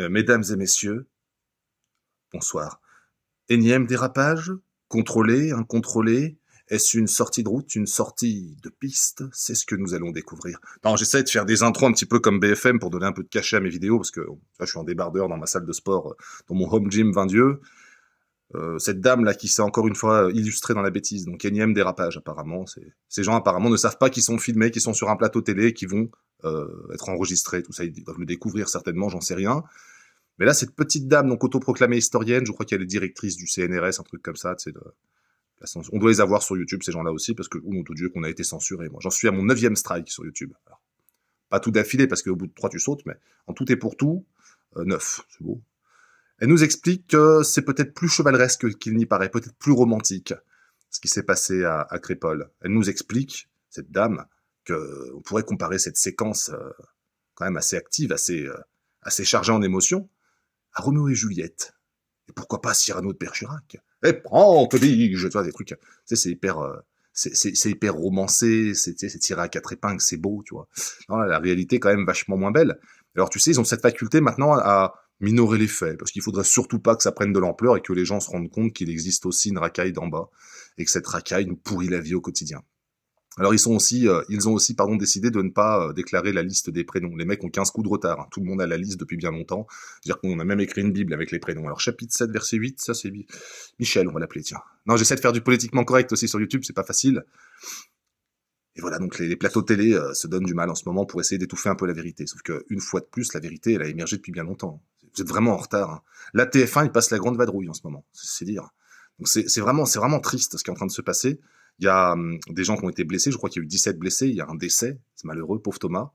Euh, mesdames et messieurs, bonsoir. Énième dérapage Contrôlé Incontrôlé Est-ce une sortie de route Une sortie de piste C'est ce que nous allons découvrir. Non, j'essaie de faire des intros un petit peu comme BFM pour donner un peu de cachet à mes vidéos, parce que je suis en débardeur dans ma salle de sport, euh, dans mon home gym 20 euh, cette dame là qui s'est encore une fois illustrée dans la bêtise, donc énième dérapage apparemment. Ces gens apparemment ne savent pas qu'ils sont filmés, qu'ils sont sur un plateau télé, qu'ils vont euh, être enregistré, tout ça, ils doivent le découvrir certainement, j'en sais rien. Mais là, cette petite dame, donc autoproclamée historienne, je crois qu'elle est directrice du CNRS, un truc comme ça, on doit les avoir sur YouTube, ces gens-là aussi, parce que, oh mon Dieu, qu'on a été censuré, moi. J'en suis à mon neuvième strike sur YouTube. pas tout d'affilée, parce qu'au bout de trois, tu sautes, mais en tout et pour tout, euh, neuf, c'est beau. Elle nous explique que c'est peut-être plus chevaleresque qu'il n'y paraît, peut-être plus romantique, ce qui s'est passé à, à Elle nous explique, cette dame, on pourrait comparer cette séquence euh, quand même assez active, assez, euh, assez chargée en émotions, à Roméo et Juliette. Et pourquoi pas Cyrano de Bergerac Et eh, prends, te dis-je, vois des trucs. c'est hyper, euh, c'est hyper romancé, c'est tu tiré à quatre épingles, c'est beau, tu vois. Non, la réalité est quand même vachement moins belle. Alors tu sais, ils ont cette faculté maintenant à minorer les faits, parce qu'il faudrait surtout pas que ça prenne de l'ampleur et que les gens se rendent compte qu'il existe aussi une racaille d'en bas, et que cette racaille nous pourrit la vie au quotidien. Alors ils sont aussi, euh, ils ont aussi pardon décidé de ne pas euh, déclarer la liste des prénoms. Les mecs ont 15 coups de retard. Hein. Tout le monde a la liste depuis bien longtemps. C'est-à-dire qu'on a même écrit une bible avec les prénoms. Alors chapitre 7 verset 8, ça c'est Michel, on va l'appeler tiens. Non, j'essaie de faire du politiquement correct aussi sur YouTube, c'est pas facile. Et voilà, donc les, plateaux télé euh, se donnent du mal en ce moment pour essayer d'étouffer un peu la vérité. Sauf que une fois de plus, la vérité, elle a émergé depuis bien longtemps. Hein. Vous êtes vraiment en retard. Hein. La TF1, il passe la grande vadrouille en ce moment. C'est dire. Donc c'est vraiment, c'est vraiment triste ce qui est en train de se passer. Il y a hum, des gens qui ont été blessés. Je crois qu'il y a eu 17 blessés. Il y a un décès. C'est malheureux, pauvre Thomas.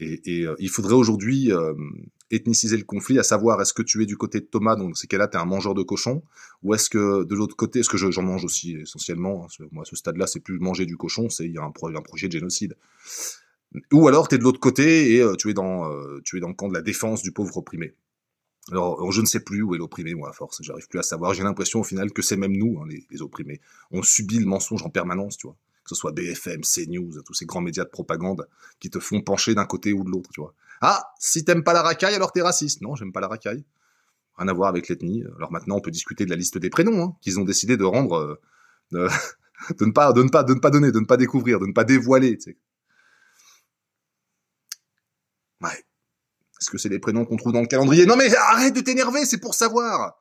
Et, euh, il faudrait aujourd'hui hum, ethniciser le conflit, à savoir est-ce que tu es du côté de Thomas, donc c'est qu'elle là es un mangeur de cochon, ou est-ce que de l'autre côté, est-ce que j'en mange aussi essentiellement, hein, moi à ce stade-là c'est plus manger du cochon, c'est il y a un, projet de génocide. Ou alors tu es de l'autre côté et euh, tu es dans euh, tu es dans le camp de la défense du pauvre opprimé. Alors, je ne sais plus où est l'opprimé, moi, à force. J'arrive plus à savoir. J'ai l'impression, au final, que c'est même nous, hein, les, opprimés. On subit le mensonge en permanence, tu vois. Que ce soit BFM, CNews, tous ces grands médias de propagande qui te font pencher d'un côté ou de l'autre, tu vois. Ah, si t'aimes pas la racaille, alors t'es raciste. Non, j'aime pas la racaille. Rien à voir avec l'ethnie. Alors maintenant, on peut discuter de la liste des prénoms hein, qu'ils ont décidé de rendre, euh, euh, de, ne pas, de ne pas, de ne pas donner, de ne pas découvrir, de ne pas dévoiler. Tu sais. Ouais. Est-ce que c'est les prénoms qu'on trouve dans le calendrier Non mais arrête de t'énerver, c'est pour savoir.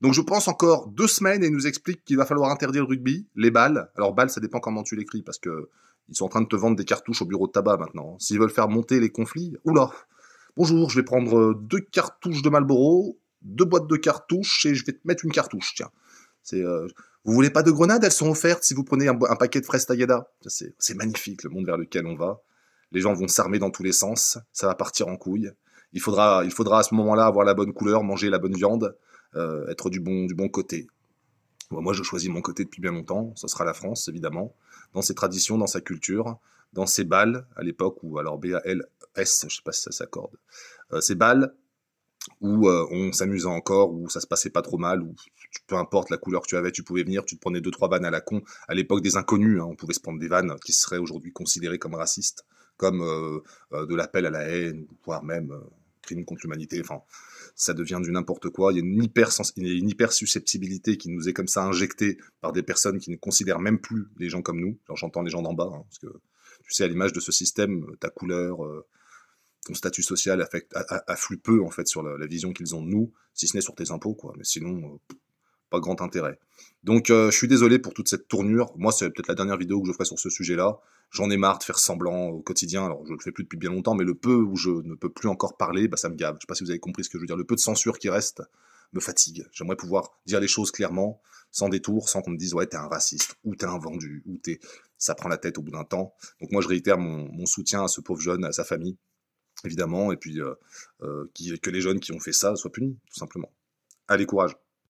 Donc je pense encore deux semaines et nous explique qu'il va falloir interdire le rugby, les balles. Alors balles, ça dépend comment tu l'écris parce que ils sont en train de te vendre des cartouches au bureau de tabac maintenant. S'ils veulent faire monter les conflits, oula. Bonjour, je vais prendre euh, deux cartouches de Marlboro, deux boîtes de cartouches et je vais te mettre une cartouche. Tiens, euh, vous voulez pas de grenades Elles sont offertes si vous prenez un, paquet de fraises C'est magnifique le monde vers lequel on va. Les gens vont s'armer dans tous les sens. Ça va partir en couille il faudra, il faudra à ce moment-là avoir la bonne couleur, manger la bonne viande, euh, être du bon, du bon côté. moi, je choisis mon côté depuis bien longtemps. Ce sera la France, évidemment, dans ses traditions, dans sa culture, dans ses balles à l'époque où alors B A L S, je sais pas si ça s'accorde, euh, ces balles où euh, on s'amusait encore, où ça se passait pas trop mal, où peu importe la couleur que tu avais, tu pouvais venir, tu te prenais deux trois vannes à la con. À l'époque des inconnus, hein, on pouvait se prendre des vannes qui seraient aujourd'hui considérées comme racistes comme euh, euh, de l'appel à la haine, voire même euh, crime contre l'humanité. Enfin, ça devient du n'importe quoi. Il y a une hyper, une susceptibilité qui nous est comme ça injectée par des personnes qui ne considèrent même plus les gens comme nous. J'entends les gens d'en bas, hein, parce que tu sais, à l'image de ce système, ta couleur, ton statut social affecte, peu en fait sur la, vision qu'ils ont de nous, si ce n'est sur tes impôts, quoi. Mais sinon, pas grand intérêt. Donc euh, je suis désolé pour toute cette tournure. Moi, c'est peut-être la dernière vidéo que je ferai sur ce sujet-là. J'en ai marre de faire semblant au quotidien. Alors, je le fais plus depuis bien longtemps, mais le peu où je ne peux plus encore parler, bah, ça me gave. Je sais pas si vous avez compris ce que je veux dire. Le peu de censure qui reste me fatigue. J'aimerais pouvoir dire les choses clairement, sans détour, sans qu'on me dise ouais, t'es un raciste, ou t'es un vendu, ou t'es. Ça prend la tête au bout d'un temps. Donc, moi, je réitère mon, soutien à ce pauvre jeune, à sa famille, évidemment, et puis euh, euh, que les jeunes qui ont fait ça soient punis, tout simplement. Allez, courage!